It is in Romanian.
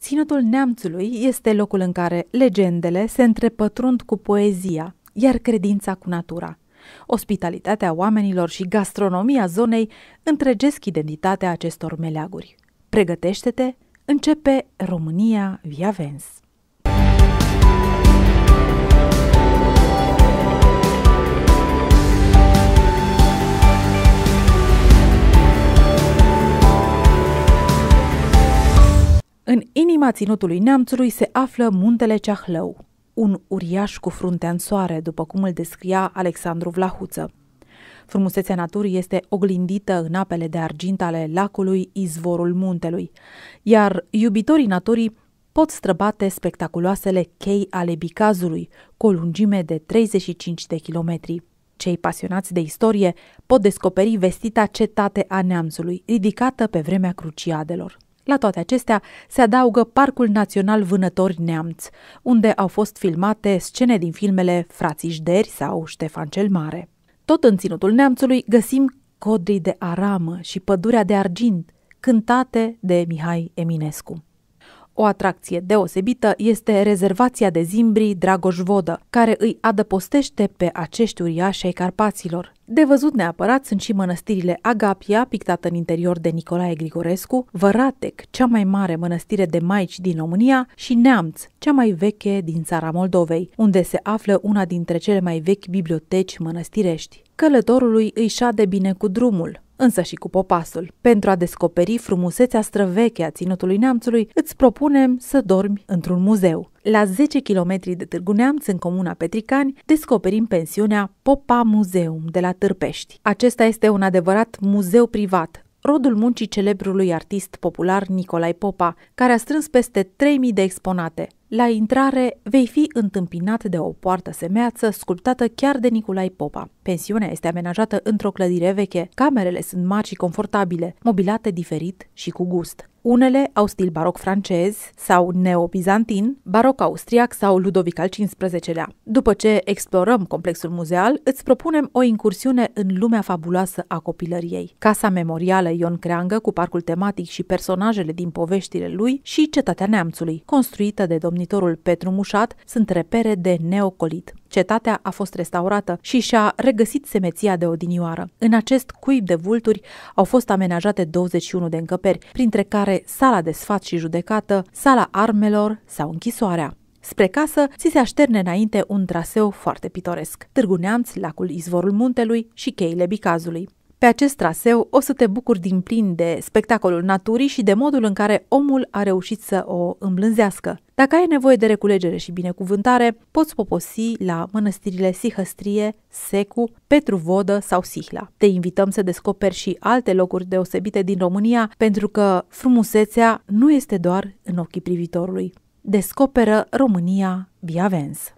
Ținutul Neamțului este locul în care legendele se întrepătrund cu poezia, iar credința cu natura. Ospitalitatea oamenilor și gastronomia zonei întregesc identitatea acestor meleaguri. Pregătește-te, începe România Via Vens. inima ținutului neamțului se află muntele Ceahlău, un uriaș cu fruntea în soare, după cum îl descria Alexandru Vlahuță. Frumusețea naturii este oglindită în apele de argint ale lacului Izvorul Muntelui, iar iubitorii naturii pot străbate spectaculoasele chei ale Bicazului, cu o lungime de 35 de kilometri. Cei pasionați de istorie pot descoperi vestita cetate a neamțului, ridicată pe vremea cruciadelor. La toate acestea se adaugă Parcul Național Vânători Neamț, unde au fost filmate scene din filmele Frații Jderi sau Ștefan cel Mare. Tot în Ținutul Neamțului găsim codrii de aramă și pădurea de argint, cântate de Mihai Eminescu. O atracție deosebită este rezervația de zimbri Dragoș Vodă, care îi adăpostește pe acești uriași ai Carpaților. De văzut neapărat sunt și mănăstirile Agapia, pictată în interior de Nicolae Grigorescu, Văratec, cea mai mare mănăstire de maici din România, și Neamț, cea mai veche din țara Moldovei, unde se află una dintre cele mai vechi biblioteci mănăstirești. Călătorului îi șade bine cu drumul, însă și cu popasul. Pentru a descoperi frumusețea străveche a ținutului neamțului, îți propunem să dormi într-un muzeu. La 10 km de Târgu Neamț, în comuna Petricani, descoperim pensiunea Popa Muzeum de la Târpești. Acesta este un adevărat muzeu privat, rodul muncii celebrului artist popular Nicolae Popa, care a strâns peste 3.000 de exponate. La intrare vei fi întâmpinat de o poartă semeață sculptată chiar de Nicolae Popa. Pensiunea este amenajată într-o clădire veche, camerele sunt mari și confortabile, mobilate diferit și cu gust. Unele au stil baroc francez sau neobizantin, baroc austriac sau Ludovic al XV-lea. După ce explorăm complexul muzeal, îți propunem o incursiune în lumea fabuloasă a copilăriei. Casa memorială Ion Creangă cu parcul tematic și personajele din poveștile lui și Cetatea Neamțului, construită de domnitorul Petru Mușat, sunt repere de neocolit cetatea a fost restaurată și și-a regăsit semeția de odinioară. În acest cuib de vulturi au fost amenajate 21 de încăperi, printre care sala de sfat și judecată, sala armelor sau închisoarea. Spre casă ți se așterne înainte un traseu foarte pitoresc, Târgu Neamț, lacul Izvorul Muntelui și cheile Bicazului. Pe acest traseu o să te bucuri din plin de spectacolul naturii și de modul în care omul a reușit să o îmblânzească. Dacă ai nevoie de reculegere și binecuvântare, poți poposi la mănăstirile Sihăstrie, Secu, Petru Vodă sau Sihla. Te invităm să descoperi și alte locuri deosebite din România, pentru că frumusețea nu este doar în ochii privitorului. Descoperă România Biavens!